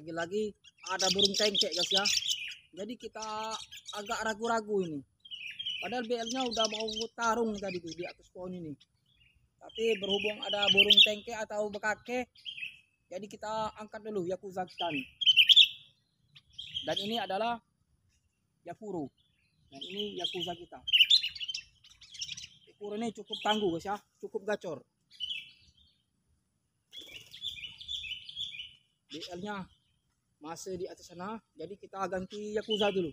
lagi-lagi ada burung cengkeh guys ya jadi kita agak ragu-ragu ini padahal BL-nya udah mau tarung tadi tuh di atas pohon ini tapi berhubung ada burung cengkeh atau bekake jadi kita angkat dulu yakuza kita nih. dan ini adalah yakuru dan ini yakuza kita yakuru ini cukup tangguh guys ya cukup gacor BL-nya masa di atas sana jadi kita ganti Yakuza dulu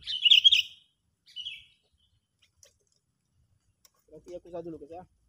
ganti Yakuza dulu guys ya